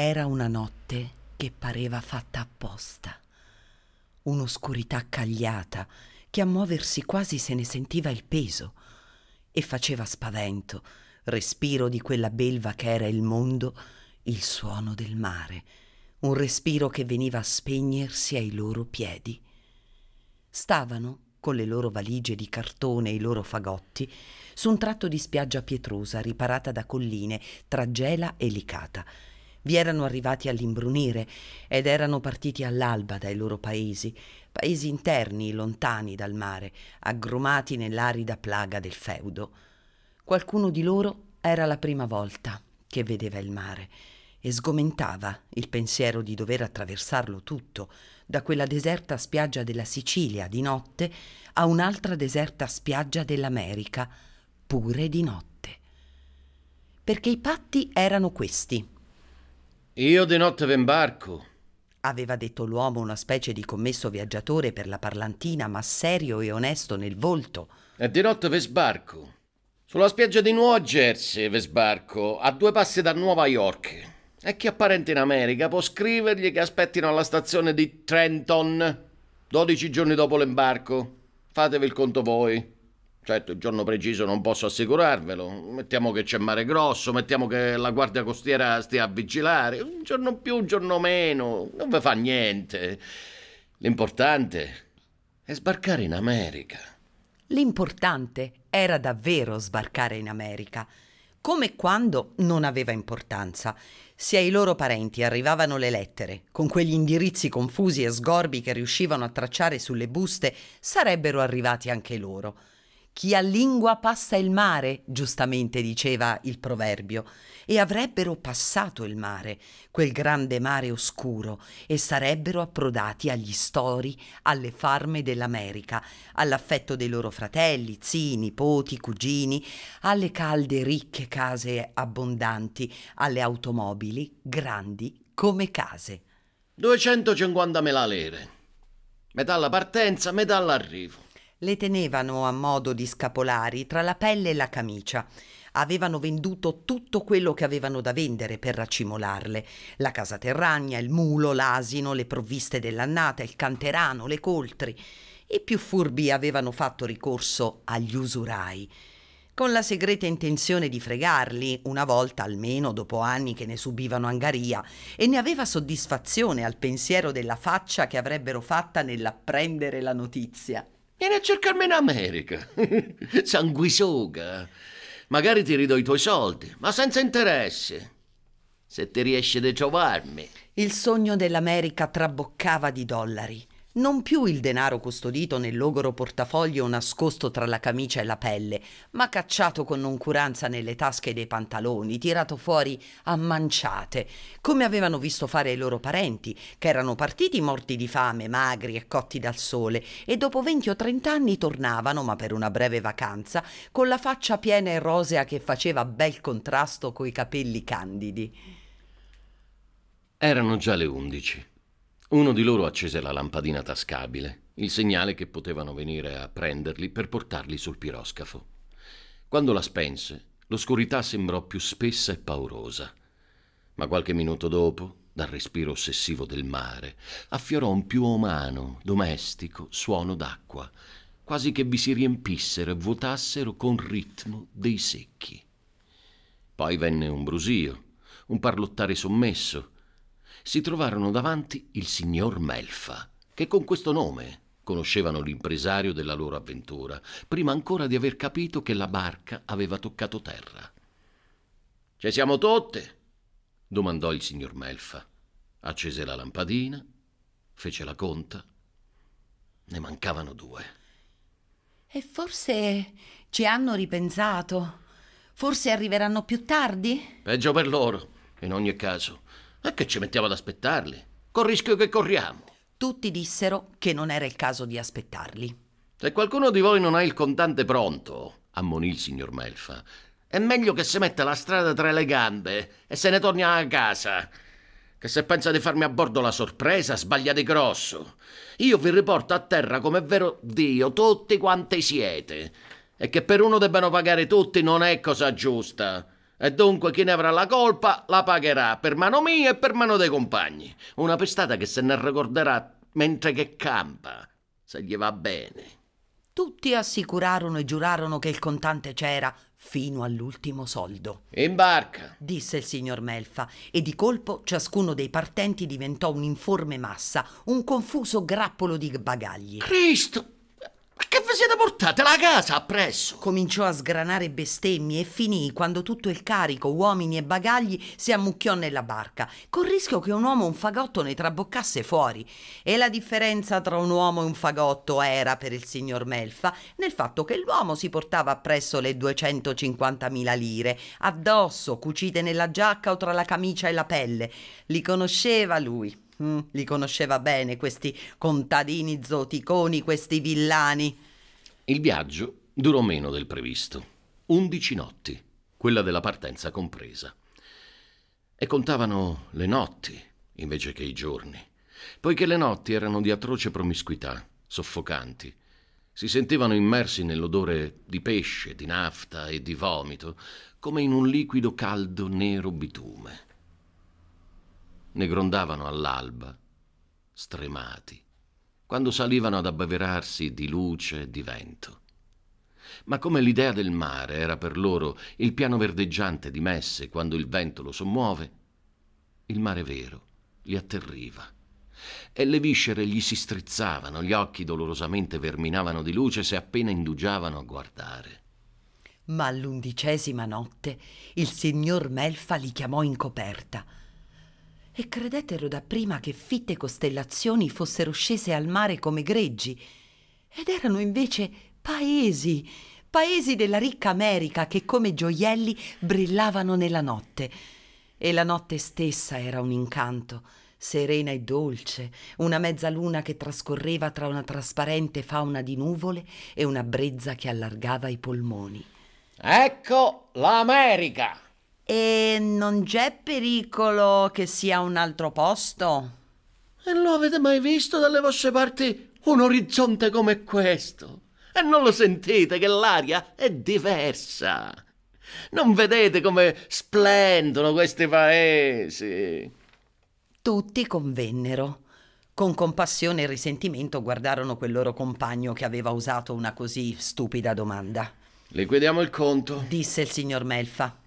Era una notte che pareva fatta apposta. Un'oscurità cagliata che a muoversi quasi se ne sentiva il peso e faceva spavento, respiro di quella belva che era il mondo, il suono del mare, un respiro che veniva a spegnersi ai loro piedi. Stavano, con le loro valigie di cartone e i loro fagotti, su un tratto di spiaggia pietrosa riparata da colline tra gela e licata, vi erano arrivati all'imbrunire ed erano partiti all'alba dai loro paesi, paesi interni, lontani dal mare, aggrumati nell'arida plaga del feudo. Qualcuno di loro era la prima volta che vedeva il mare e sgomentava il pensiero di dover attraversarlo tutto, da quella deserta spiaggia della Sicilia di notte a un'altra deserta spiaggia dell'America, pure di notte. Perché i patti erano questi. Io di notte v'imbarco. Aveva detto l'uomo una specie di commesso viaggiatore per la parlantina, ma serio e onesto nel volto. E di notte ve sbarco. Sulla spiaggia di Nuova Jersey ve sbarco, a due passi da Nuova York. E chi ha parenti in America può scrivergli che aspettino alla stazione di Trenton 12 giorni dopo l'embarco. Fatevi il conto voi. Certo, il giorno preciso non posso assicurarvelo. Mettiamo che c'è mare grosso, mettiamo che la guardia costiera stia a vigilare. Un giorno più, un giorno meno, non ve fa niente. L'importante è sbarcare in America. L'importante era davvero sbarcare in America. Come quando non aveva importanza. Se ai loro parenti arrivavano le lettere, con quegli indirizzi confusi e sgorbi che riuscivano a tracciare sulle buste, sarebbero arrivati anche loro chi ha lingua passa il mare, giustamente diceva il proverbio, e avrebbero passato il mare, quel grande mare oscuro, e sarebbero approdati agli stori, alle farme dell'America, all'affetto dei loro fratelli, zii, nipoti, cugini, alle calde ricche case abbondanti, alle automobili grandi come case. 250 mela lire, metà alla partenza, metà all'arrivo. Le tenevano a modo di scapolari tra la pelle e la camicia. Avevano venduto tutto quello che avevano da vendere per raccimolarle: la casa terragna, il mulo, l'asino, le provviste dell'annata, il canterano, le coltri. I più furbi avevano fatto ricorso agli usurai con la segreta intenzione di fregarli, una volta almeno dopo anni che ne subivano angaria, e ne aveva soddisfazione al pensiero della faccia che avrebbero fatta nell'apprendere la notizia. Vieni a cercarmi in America. Sanguisuga. Magari ti ridò i tuoi soldi, ma senza interesse. Se ti riesci a trovarmi. Il sogno dell'America traboccava di dollari non più il denaro custodito nel logoro portafoglio nascosto tra la camicia e la pelle, ma cacciato con noncuranza nelle tasche dei pantaloni, tirato fuori a manciate, come avevano visto fare i loro parenti, che erano partiti morti di fame, magri e cotti dal sole, e dopo 20 o 30 anni tornavano, ma per una breve vacanza, con la faccia piena e rosea che faceva bel contrasto coi capelli candidi. Erano già le undici. Uno di loro accese la lampadina tascabile, il segnale che potevano venire a prenderli per portarli sul piroscafo. Quando la spense, l'oscurità sembrò più spessa e paurosa. Ma qualche minuto dopo, dal respiro ossessivo del mare, affiorò un più umano, domestico suono d'acqua, quasi che vi si riempissero e vuotassero con ritmo dei secchi. Poi venne un brusio, un parlottare sommesso, si trovarono davanti il signor Melfa, che con questo nome conoscevano l'impresario della loro avventura, prima ancora di aver capito che la barca aveva toccato terra. Ci siamo tutte? domandò il signor Melfa. Accese la lampadina, fece la conta. Ne mancavano due. E forse ci hanno ripensato. Forse arriveranno più tardi? Peggio per loro, in ogni caso. E che ci mettiamo ad aspettarli? Col rischio che corriamo. Tutti dissero che non era il caso di aspettarli. Se qualcuno di voi non ha il contante pronto, ammonì il signor Melfa, è meglio che si metta la strada tra le gambe e se ne torni a casa. Che se pensa di farmi a bordo la sorpresa, sbaglia di grosso. Io vi riporto a terra come è vero Dio, tutti quanti siete. E che per uno debbano pagare tutti non è cosa giusta. E dunque chi ne avrà la colpa la pagherà per mano mia e per mano dei compagni. Una pestata che se ne ricorderà mentre che campa, se gli va bene. Tutti assicurarono e giurarono che il contante c'era fino all'ultimo soldo. In barca! disse il signor Melfa e di colpo ciascuno dei partenti diventò un'informe massa, un confuso grappolo di bagagli. Cristo! vi siete portate la casa appresso? Cominciò a sgranare bestemmie e finì quando tutto il carico, uomini e bagagli, si ammucchiò nella barca, col rischio che un uomo o un fagotto ne traboccasse fuori. E la differenza tra un uomo e un fagotto era, per il signor Melfa, nel fatto che l'uomo si portava appresso le 250.000 lire, addosso, cucite nella giacca o tra la camicia e la pelle. Li conosceva lui. Mm, li conosceva bene questi contadini zoticoni, questi villani. Il viaggio durò meno del previsto, undici notti, quella della partenza compresa. E contavano le notti invece che i giorni, poiché le notti erano di atroce promiscuità, soffocanti. Si sentivano immersi nell'odore di pesce, di nafta e di vomito, come in un liquido caldo nero bitume. Ne grondavano all'alba, stremati quando salivano ad abbeverarsi di luce e di vento. Ma come l'idea del mare era per loro il piano verdeggiante di Messe quando il vento lo sommuove, il mare vero li atterriva. E le viscere gli si strizzavano, gli occhi dolorosamente verminavano di luce se appena indugiavano a guardare. Ma all'undicesima notte il signor Melfa li chiamò in coperta e credettero dapprima che fitte costellazioni fossero scese al mare come greggi, ed erano invece paesi, paesi della ricca America che come gioielli brillavano nella notte. E la notte stessa era un incanto, serena e dolce, una mezzaluna che trascorreva tra una trasparente fauna di nuvole e una brezza che allargava i polmoni. Ecco l'America! E non c'è pericolo che sia un altro posto? E lo avete mai visto dalle vostre parti un orizzonte come questo? E non lo sentite che l'aria è diversa? Non vedete come splendono questi paesi? Tutti convennero. Con compassione e risentimento guardarono quel loro compagno che aveva usato una così stupida domanda. Liquidiamo il conto, disse il signor Melfa.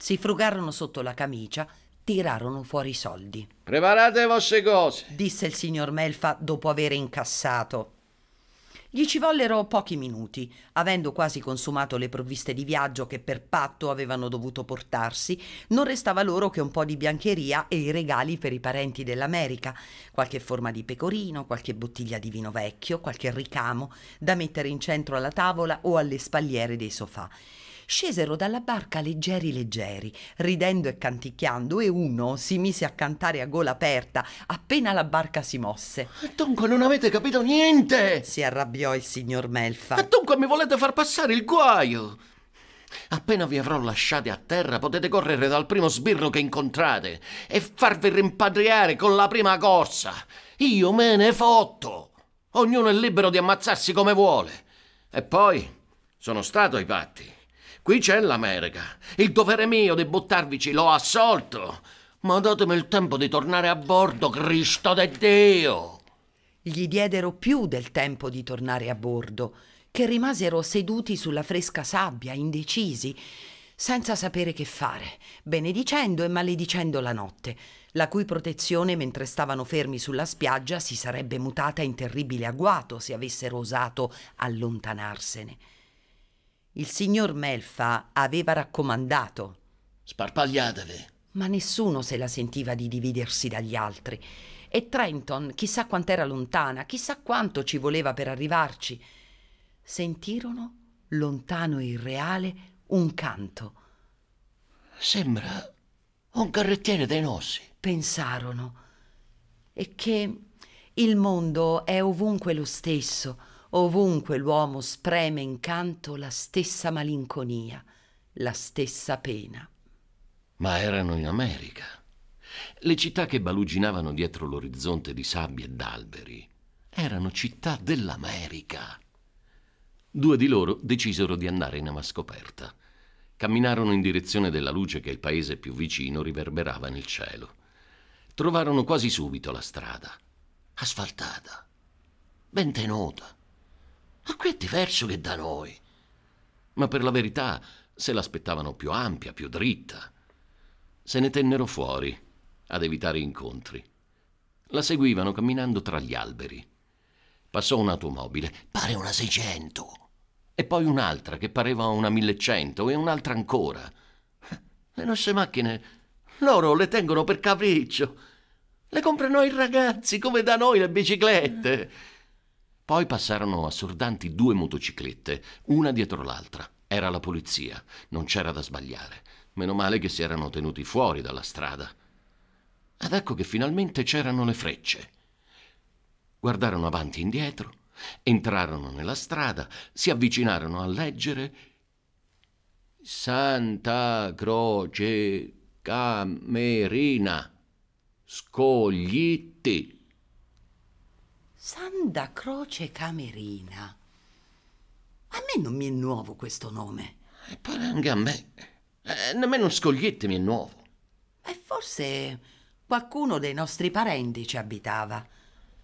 Si frugarono sotto la camicia, tirarono fuori i soldi. Preparate le vostre cose, disse il signor Melfa dopo aver incassato. Gli ci vollero pochi minuti, avendo quasi consumato le provviste di viaggio che per patto avevano dovuto portarsi, non restava loro che un po' di biancheria e i regali per i parenti dell'America, qualche forma di pecorino, qualche bottiglia di vino vecchio, qualche ricamo da mettere in centro alla tavola o alle spalliere dei sofà scesero dalla barca leggeri leggeri, ridendo e canticchiando, e uno si mise a cantare a gola aperta appena la barca si mosse. Dunque non avete capito niente! si arrabbiò il signor Melfa. E dunque mi volete far passare il guaio! Appena vi avrò lasciati a terra potete correre dal primo sbirro che incontrate e farvi rimpatriare con la prima corsa. Io me ne fotto. Ognuno è libero di ammazzarsi come vuole. E poi sono stato ai patti. Qui c'è l'America. Il dovere mio di buttarvici l'ho assolto. Ma datemi il tempo di tornare a bordo, Cristo de Dio! Gli diedero più del tempo di tornare a bordo, che rimasero seduti sulla fresca sabbia, indecisi, senza sapere che fare, benedicendo e maledicendo la notte, la cui protezione mentre stavano fermi sulla spiaggia si sarebbe mutata in terribile agguato se avessero osato allontanarsene. Il signor Melfa aveva raccomandato. Sparpagliatevi. Ma nessuno se la sentiva di dividersi dagli altri. E Trenton, chissà quant'era lontana, chissà quanto ci voleva per arrivarci. Sentirono, lontano e irreale, un canto. Sembra un carrettiere dei nostri. Pensarono. E che il mondo è ovunque lo stesso Ovunque l'uomo spreme incanto la stessa malinconia, la stessa pena. Ma erano in America. Le città che baluginavano dietro l'orizzonte di sabbie e d'alberi erano città dell'America. Due di loro decisero di andare in avanscoperta. Camminarono in direzione della luce che il paese più vicino riverberava nel cielo. Trovarono quasi subito la strada, asfaltata, ben tenuta, ma qui è diverso che da noi. Ma per la verità se l'aspettavano più ampia, più dritta. Se ne tennero fuori, ad evitare incontri. La seguivano camminando tra gli alberi. Passò un'automobile, pare una 600, e poi un'altra che pareva una 1100 e un'altra ancora. Le nostre macchine, loro le tengono per capriccio. Le comprano i ragazzi come da noi le biciclette. Poi passarono assordanti due motociclette, una dietro l'altra. Era la polizia, non c'era da sbagliare. Meno male che si erano tenuti fuori dalla strada. Ed ecco che finalmente c'erano le frecce. Guardarono avanti e indietro, entrarono nella strada, si avvicinarono a leggere Santa Croce Camerina, Scoglitti. Santa Croce Camerina. A me non mi è nuovo questo nome. E eh, pare anche a me. Eh, nemmeno Scoglietti mi è nuovo. E eh, forse qualcuno dei nostri parenti ci abitava.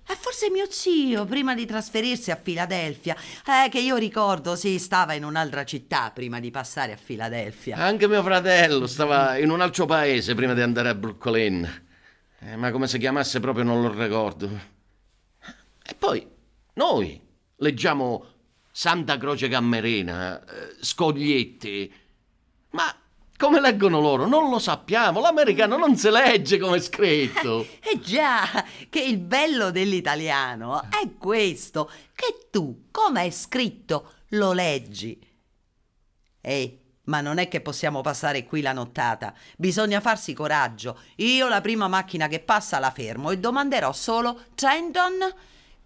E eh, forse mio zio, prima di trasferirsi a Filadelfia, eh, che io ricordo, sì, stava in un'altra città prima di passare a Filadelfia. Anche mio fratello stava in un altro paese prima di andare a Brooklyn. Eh, ma come si chiamasse proprio non lo ricordo. E poi noi leggiamo Santa Croce Gammerena, eh, Scogliette, ma come leggono loro? Non lo sappiamo, l'americano non si legge come è scritto. Eh, eh già, che il bello dell'italiano è questo, che tu, come è scritto, lo leggi. Ehi, ma non è che possiamo passare qui la nottata, bisogna farsi coraggio. Io la prima macchina che passa la fermo e domanderò solo Trenton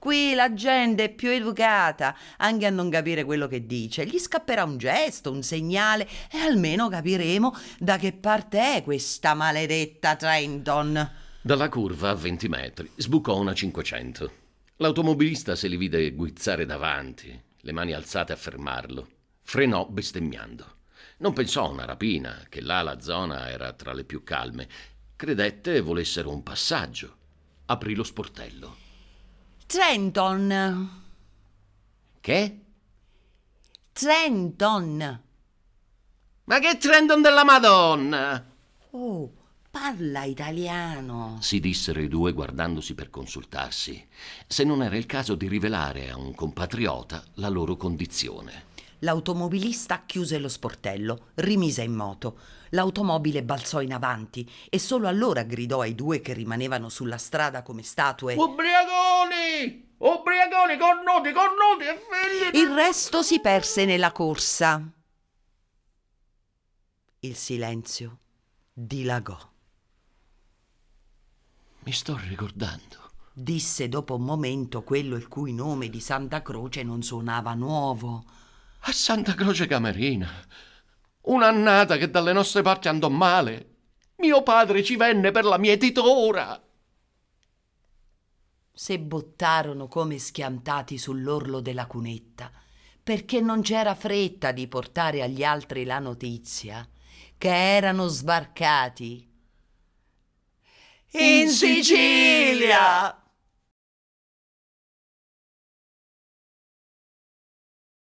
Qui la gente è più educata anche a non capire quello che dice. Gli scapperà un gesto, un segnale e almeno capiremo da che parte è questa maledetta Trenton. Dalla curva a 20 metri sbucò una 500. L'automobilista se li vide guizzare davanti, le mani alzate a fermarlo. Frenò bestemmiando. Non pensò a una rapina, che là la zona era tra le più calme. Credette volessero un passaggio. Aprì lo sportello. Trenton. Che? Trenton. Ma che Trenton della Madonna? Oh, parla italiano. Si dissero i due guardandosi per consultarsi, se non era il caso di rivelare a un compatriota la loro condizione. L'automobilista chiuse lo sportello, rimise in moto l'automobile balzò in avanti e solo allora gridò ai due che rimanevano sulla strada come statue: Ubriaconi! Ubriaconi, cornuti, cornuti e figli! Il resto si perse nella corsa. Il silenzio dilagò. Mi sto ricordando. Disse dopo un momento quello il cui nome di Santa Croce non suonava nuovo. A Santa Croce Camerina Un'annata che dalle nostre parti andò male. Mio padre ci venne per la mietitura. Se bottarono come schiantati sull'orlo della cunetta, perché non c'era fretta di portare agli altri la notizia che erano sbarcati. In Sicilia!